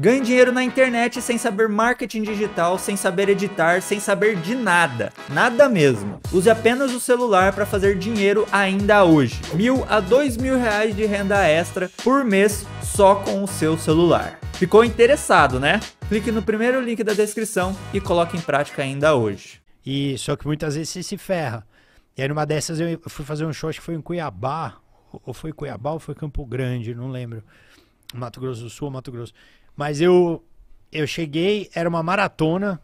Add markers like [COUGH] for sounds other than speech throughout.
Ganhe dinheiro na internet sem saber marketing digital, sem saber editar, sem saber de nada. Nada mesmo. Use apenas o celular para fazer dinheiro ainda hoje. Mil a dois mil reais de renda extra por mês só com o seu celular. Ficou interessado, né? Clique no primeiro link da descrição e coloque em prática ainda hoje. E só é que muitas vezes você se ferra. E aí numa dessas eu fui fazer um show, acho que foi em Cuiabá, ou foi Cuiabá ou foi Campo Grande, não lembro. Mato Grosso do Sul, Mato Grosso. Mas eu, eu cheguei, era uma maratona,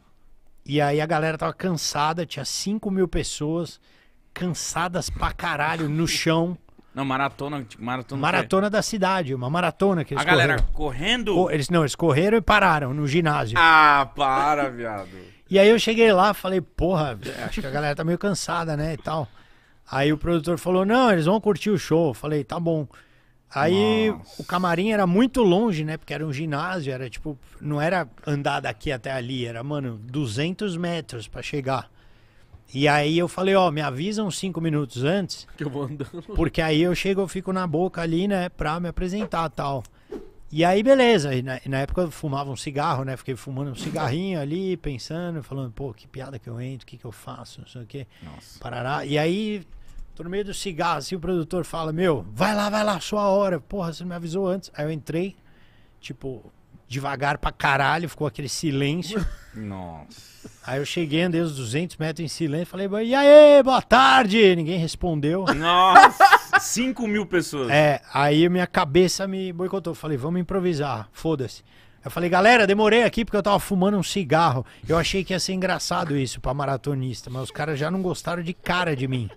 e aí a galera tava cansada, tinha 5 mil pessoas, cansadas pra caralho, no chão. Não, maratona. Tipo, maratona, maratona da cidade, uma maratona que eles A galera correram. correndo? Eles, não, eles correram e pararam no ginásio. Ah, para, viado. E aí eu cheguei lá, falei, porra, acho que a galera tá meio cansada, né, e tal. Aí o produtor falou, não, eles vão curtir o show. Eu falei, tá bom. Aí Nossa. o camarim era muito longe, né? Porque era um ginásio, era tipo, não era andar daqui até ali, era, mano, 200 metros para chegar. E aí eu falei, ó, me avisam cinco minutos antes. Que eu vou andando. Porque aí eu chego, eu fico na boca ali, né, pra me apresentar tal. E aí, beleza. E na, na, época eu fumava um cigarro, né? Fiquei fumando um cigarrinho ali, pensando, falando, pô, que piada que eu entro, o que, que eu faço, não sei o quê. Nossa. Parará. E aí Tô no meio do cigarro, assim, o produtor fala, meu, vai lá, vai lá, sua hora. Porra, você não me avisou antes. Aí eu entrei, tipo, devagar pra caralho, ficou aquele silêncio. [LAUGHS] Nossa. Aí eu cheguei, andei uns 200 metros em silêncio, falei, e aí, boa tarde! Ninguém respondeu. Nossa, 5 [LAUGHS] mil pessoas. É, aí minha cabeça me boicotou. Falei, vamos improvisar, foda-se. Eu falei, galera, demorei aqui porque eu tava fumando um cigarro. Eu achei que ia ser engraçado isso pra maratonista, mas os caras já não gostaram de cara de mim.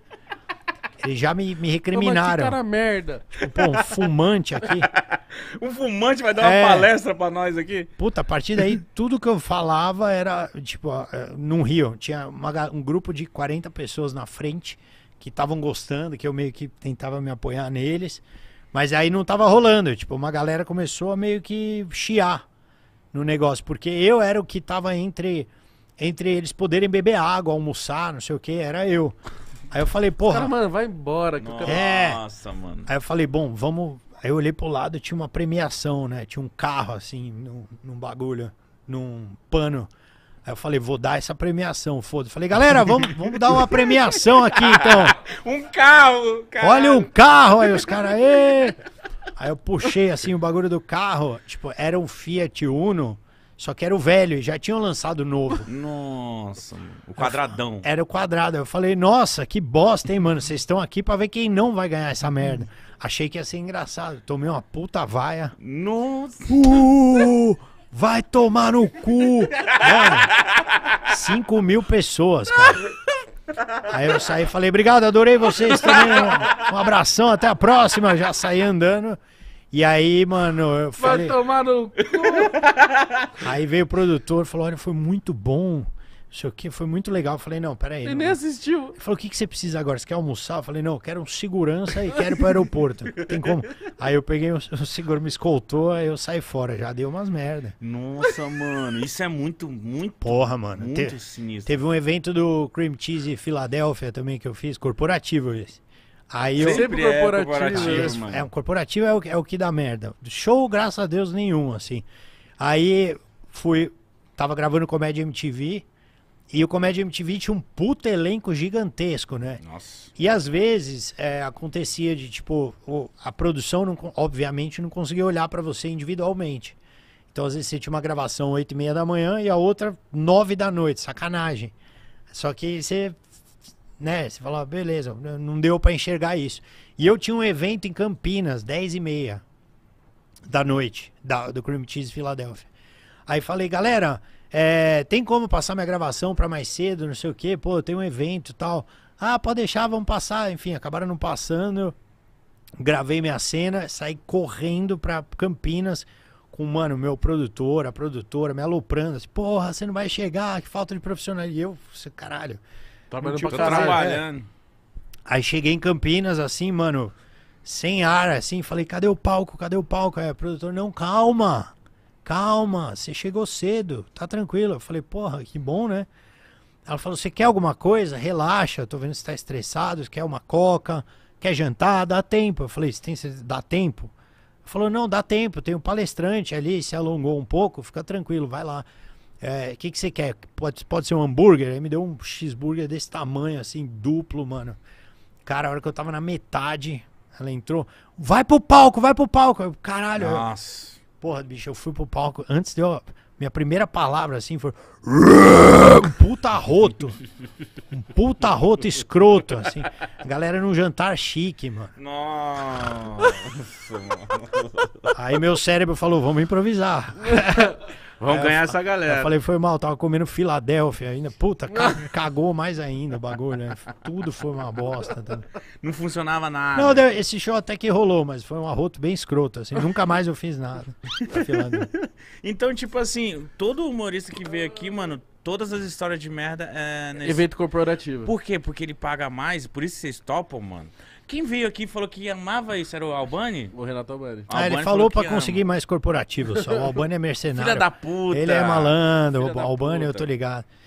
Eles já me, me recriminaram. Pô, cara merda. Tipo, pô, um fumante aqui. [LAUGHS] um fumante vai dar uma é... palestra pra nós aqui? Puta, a partir daí, tudo que eu falava era, tipo, é, num rio. Tinha uma, um grupo de 40 pessoas na frente que estavam gostando, que eu meio que tentava me apoiar neles. Mas aí não tava rolando. Tipo, uma galera começou a meio que chiar no negócio. Porque eu era o que tava entre entre eles poderem beber água, almoçar, não sei o que, era eu. Aí eu falei, porra. Cara, mano, vai embora. Que Nossa, é. Nossa, mano. Aí eu falei, bom, vamos. Aí eu olhei pro lado, tinha uma premiação, né? Tinha um carro, assim, num, num bagulho, num pano. Aí eu falei, vou dar essa premiação, foda-se. Falei, galera, vamos, [LAUGHS] vamos dar uma premiação aqui, então. [LAUGHS] um carro, cara. Olha um carro, aí os caras, aí eu puxei, assim, o bagulho do carro. Tipo, era um Fiat Uno só que era o velho, já tinham lançado o novo. [LAUGHS] Nossa, o quadradão. Era o quadrado. Eu falei, nossa, que bosta, hein, mano? Vocês estão aqui pra ver quem não vai ganhar essa merda. Achei que ia ser engraçado. Tomei uma puta vaia. Nossa. Uh, vai tomar no cu. Mano, 5 mil pessoas, cara. Aí eu saí e falei, obrigado, adorei vocês também. um abração, até a próxima. Já saí andando. E aí, mano, eu falei... Vai tomar no cu! [LAUGHS] aí veio o produtor, falou, olha, foi muito bom, que, foi muito legal. Eu falei, não, peraí. Ele não. nem assistiu. Ele falou, o que, que você precisa agora? Você quer almoçar? Eu falei, não, eu quero um segurança e quero ir pro aeroporto. Tem como? Aí eu peguei, o, o seguro me escoltou, aí eu saí fora, já deu umas merda. Nossa, mano, isso é muito, muito... Porra, mano. Muito te, sinistro. Teve um evento do Cream Cheese Filadélfia também que eu fiz, corporativo esse. Aí eu... É Sempre é corporativo. corporativo mano. É, um corporativo é o, é o que dá merda. Show, graças a Deus, nenhum, assim. Aí fui. Tava gravando Comédia MTV. E o Comédia MTV tinha um puta elenco gigantesco, né? Nossa. E às vezes é, acontecia de, tipo, a produção, não, obviamente, não conseguia olhar para você individualmente. Então, às vezes, você tinha uma gravação 8 e meia da manhã e a outra 9 da noite. Sacanagem. Só que você né? Você fala, beleza, não deu para enxergar isso. E eu tinha um evento em Campinas, 10 e meia da noite, da, do Cream Cheese Filadélfia. Aí falei, galera, é, tem como passar minha gravação para mais cedo, não sei o quê, pô, tem um evento tal. Ah, pode deixar, vamos passar. Enfim, acabaram não passando. Gravei minha cena, saí correndo pra Campinas com, mano, meu produtor, a produtora, me aloprando, assim, porra, você não vai chegar, que falta de profissionalismo. E eu, caralho. Tá tipo, trabalhando pra caralho. Trabalhando. Aí cheguei em Campinas, assim, mano, sem ar, assim, falei, cadê o palco? Cadê o palco? Aí o produtor, não, calma, calma, você chegou cedo, tá tranquilo. Eu falei, porra, que bom, né? Ela falou, você quer alguma coisa? Relaxa, eu tô vendo que você tá estressado, quer uma coca, quer jantar? Dá tempo. Eu falei, você tem, dá tempo? Ela falou, não, dá tempo, tem um palestrante ali, se alongou um pouco, fica tranquilo, vai lá. O é, que, que você quer? Pode, pode ser um hambúrguer? Aí me deu um cheeseburger desse tamanho, assim, duplo, mano. Cara, a hora que eu tava na metade, ela entrou. Vai pro palco, vai pro palco. Eu, Caralho. Nossa. Eu, porra, bicho, eu fui pro palco. Antes de eu. Minha primeira palavra assim foi. Um puta roto. Um puta roto escroto, assim. A galera num jantar chique, mano. Nossa, mano. Aí meu cérebro falou: vamos improvisar. [LAUGHS] Vamos é, ganhar essa galera. Eu falei, foi mal, tava comendo Filadélfia ainda. Puta, [LAUGHS] cagou mais ainda o bagulho, né? Tudo foi uma bosta. Tá? Não funcionava nada. Não, deu, esse show até que rolou, mas foi um arroto bem escroto, assim. Nunca mais eu fiz nada. [LAUGHS] então, tipo assim, todo humorista que veio aqui, mano, todas as histórias de merda é nesse... Evento corporativo. Por quê? Porque ele paga mais, por isso vocês topam, mano. Quem veio aqui e falou que amava isso era o Albani? O Renato Albani. Ah, ele falou, falou pra conseguir ama. mais corporativo só. O Albani é [LAUGHS] mercenário. Filha da puta. Ele é malandro. o Albani, eu tô ligado.